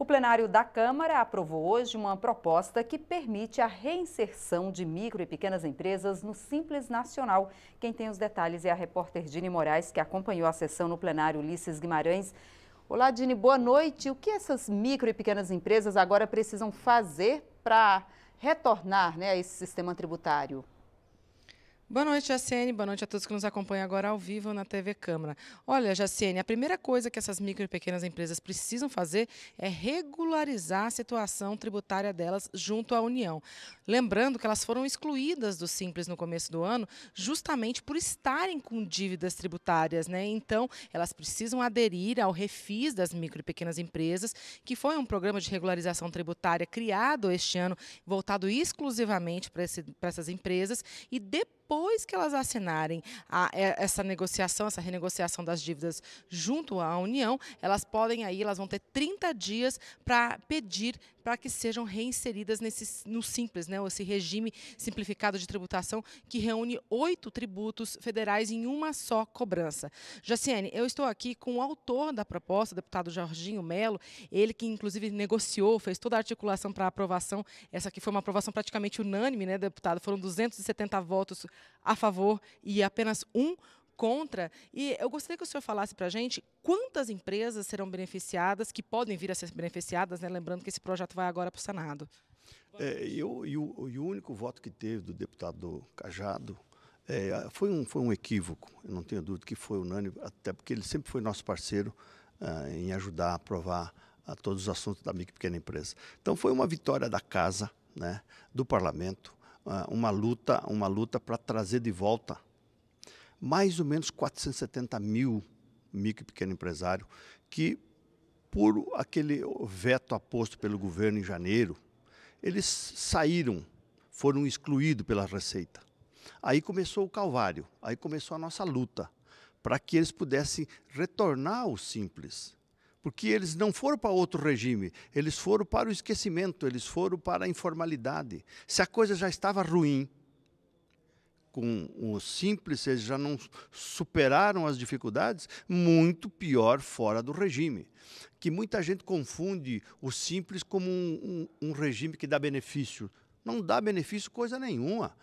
O plenário da Câmara aprovou hoje uma proposta que permite a reinserção de micro e pequenas empresas no Simples Nacional. Quem tem os detalhes é a repórter Dini Moraes, que acompanhou a sessão no plenário Ulisses Guimarães. Olá, Dini, boa noite. O que essas micro e pequenas empresas agora precisam fazer para retornar né, a esse sistema tributário? Boa noite, Jaciene. Boa noite a todos que nos acompanham agora ao vivo na TV Câmara. Olha, Jaciene, a primeira coisa que essas micro e pequenas empresas precisam fazer é regularizar a situação tributária delas junto à União. Lembrando que elas foram excluídas do Simples no começo do ano justamente por estarem com dívidas tributárias, né? Então, elas precisam aderir ao refis das micro e pequenas empresas, que foi um programa de regularização tributária criado este ano, voltado exclusivamente para essas empresas, e depois depois que elas assinarem a, é, essa negociação, essa renegociação das dívidas junto à União, elas podem aí, elas vão ter 30 dias para pedir para que sejam reinseridas nesse, no Simples, né, esse regime simplificado de tributação que reúne oito tributos federais em uma só cobrança. Jaciane, eu estou aqui com o autor da proposta, o deputado Jorginho Melo, ele que inclusive negociou, fez toda a articulação para aprovação, essa aqui foi uma aprovação praticamente unânime, né, deputado? Foram 270 votos a favor e apenas um contra. E eu gostaria que o senhor falasse para a gente quantas empresas serão beneficiadas, que podem vir a ser beneficiadas, né? lembrando que esse projeto vai agora para o Senado. É, e, o, e, o, único voto que teve do deputado Cajado é, foi, um, foi um equívoco, eu não tenho dúvida que foi unânime, até porque ele sempre foi nosso parceiro é, em ajudar a aprovar a ah, todos os assuntos da micro e pequena empresa. Então foi uma vitória da casa, né, do parlamento, uma luta, uma luta para trazer de volta mais ou menos 470 mil micro e pequeno empresário que, por aquele veto aposto pelo governo em janeiro, eles saíram, foram excluídos pela Receita. Aí começou o calvário, aí começou a nossa luta para que eles pudessem retornar ao simples, porque eles não foram para outro regime, eles foram para o esquecimento, eles foram para a informalidade. Se a coisa já estava ruim, com o simples, eles já não superaram as dificuldades, muito pior fora do regime. Que muita gente confunde o simples como um, um, um regime que dá benefício. Não dá benefício coisa nenhuma.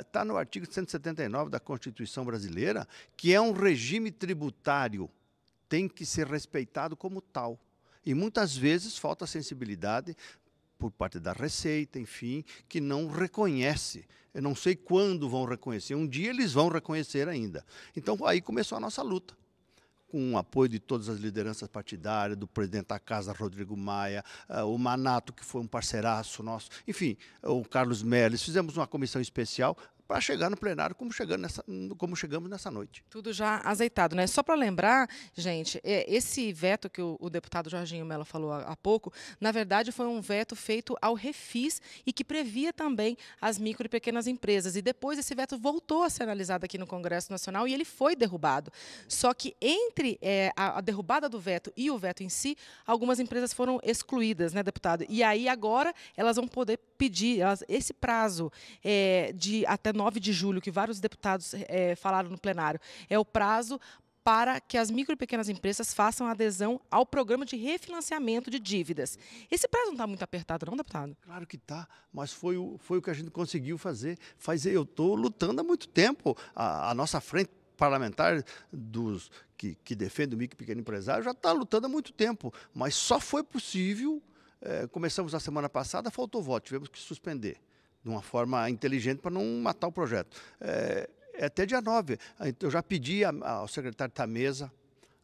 Está é, uh, no artigo 179 da Constituição Brasileira, que é um regime tributário tem que ser respeitado como tal. E muitas vezes falta sensibilidade por parte da Receita, enfim, que não reconhece. Eu não sei quando vão reconhecer, um dia eles vão reconhecer ainda. Então aí começou a nossa luta. Com o apoio de todas as lideranças partidárias, do presidente da casa, Rodrigo Maia, ah, o Manato, que foi um parceiraço nosso, enfim, o Carlos Melles. Fizemos uma comissão especial para chegar no plenário como, chegando nessa, como chegamos nessa noite. Tudo já azeitado, né? Só para lembrar, gente, é, esse veto que o, o deputado Jorginho Mello falou há, há, pouco, na verdade foi um veto feito ao refis e que previa também as micro e pequenas empresas. E depois esse veto voltou a ser analisado aqui no Congresso Nacional e ele foi derrubado. Só que entre é, a, a, derrubada do veto e o veto em si, algumas empresas foram excluídas, né, deputado? E aí agora elas vão poder pedir elas, esse prazo é, de até 9 de julho, que vários deputados é, falaram no plenário, é o prazo para que as micro e pequenas empresas façam adesão ao programa de refinanciamento de dívidas. Esse prazo não está muito apertado, não, deputado? Claro que está, mas foi o, foi o que a gente conseguiu fazer. fazer eu estou lutando há muito tempo. A, a nossa frente parlamentar dos que, que defende o micro e pequeno empresário já está lutando há muito tempo, mas só foi possível. É, começamos na semana passada, faltou voto, tivemos que suspender de uma forma inteligente para não matar o projeto. É, é até dia 9. Então, eu já pedi ao secretário da mesa,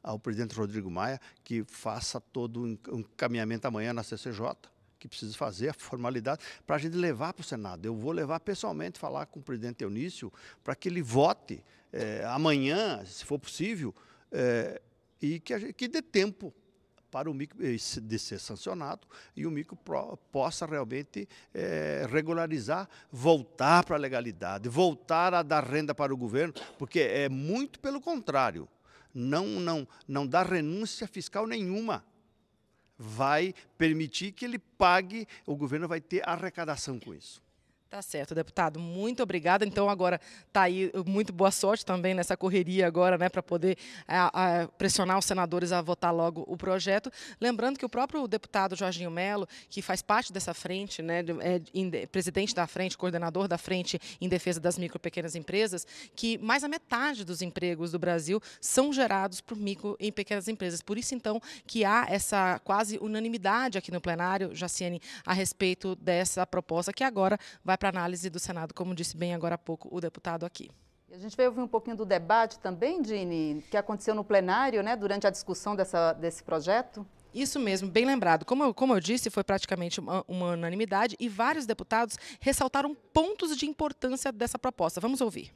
ao presidente Rodrigo Maia, que faça todo um encaminhamento amanhã na CCJ, que precisa fazer a formalidade, para a gente levar para o Senado. Eu vou levar pessoalmente, falar com o presidente Eunício, para que ele vote é, amanhã, se for possível, é, e que, gente, que dê tempo para o micro eh, de ser sancionado e o micro possa realmente é, regularizar, voltar para a legalidade, voltar a dar renda para o governo, porque é muito pelo contrário, não não não dá renúncia fiscal nenhuma. Vai permitir que ele pague, o governo vai ter arrecadação com isso. Tá certo, deputado. Muito obrigada. Então, agora está aí muito boa sorte também nessa correria agora, né, para poder a, é, a, pressionar os senadores a votar logo o projeto. Lembrando que o próprio deputado Jorginho Melo, que faz parte dessa frente, né, é presidente da frente, coordenador da frente em defesa das micro e pequenas empresas, que mais a metade dos empregos do Brasil são gerados por micro e pequenas empresas. Por isso, então, que há essa quase unanimidade aqui no plenário, Jaciane, a respeito dessa proposta que agora vai para análise do Senado, como disse bem agora há pouco o deputado aqui. A gente veio ouvir um pouquinho do debate também, Dini, que aconteceu no plenário, né, durante a discussão dessa, desse projeto. Isso mesmo, bem lembrado. Como eu, como eu disse, foi praticamente uma, uma unanimidade e vários deputados ressaltaram pontos de importância dessa proposta. Vamos ouvir.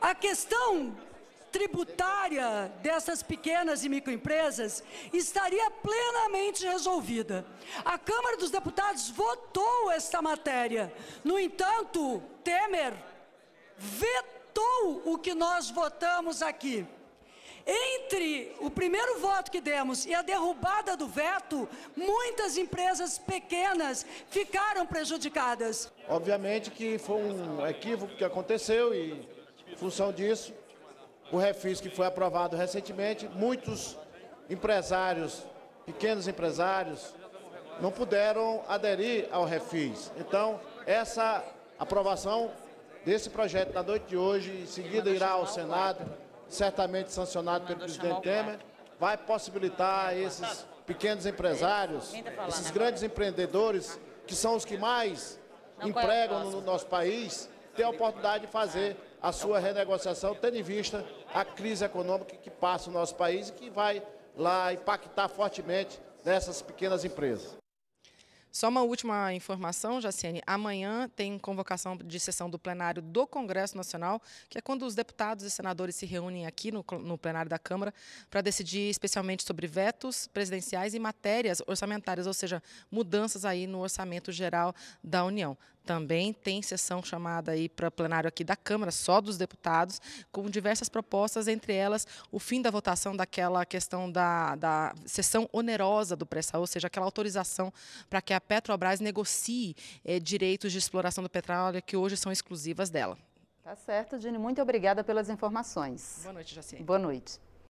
A questão tributária dessas pequenas e microempresas estaria plenamente resolvida. A Câmara dos Deputados votou esta matéria. No entanto, Temer vetou o que nós votamos aqui. Entre o primeiro voto que demos e a derrubada do veto, muitas empresas pequenas ficaram prejudicadas. Obviamente que foi um equívoco que aconteceu e, em função disso, o refis que foi aprovado recentemente, muitos empresários, pequenos empresários, não puderam aderir ao refis. Então, essa aprovação desse projeto na noite de hoje, em seguida irá ao Senado, certamente sancionado pelo presidente Temer, vai possibilitar esses pequenos empresários, esses né? grandes empreendedores, que são os que mais é empregam no nosso país, ter a oportunidade de fazer a sua renegociação, tendo em vista a crise econômica que passa o nosso país e que vai lá impactar fortemente nessas pequenas empresas. Só uma última informação, Jaciane. Amanhã tem convocação de sessão do plenário do Congresso Nacional, que é quando os deputados e senadores se reúnem aqui no, no plenário da Câmara para decidir especialmente sobre vetos presidenciais e matérias orçamentárias, ou seja, mudanças aí no orçamento geral da União também tem sessão chamada aí para plenário aqui da Câmara, só dos deputados, com diversas propostas, entre elas o fim da votação daquela questão da, da sessão onerosa do pré ou seja, aquela autorização para que a Petrobras negocie é, direitos de exploração do petróleo que hoje são exclusivas dela. Tá certo, Dini. Muito obrigada pelas informações. Boa noite, Jacinta. Boa noite.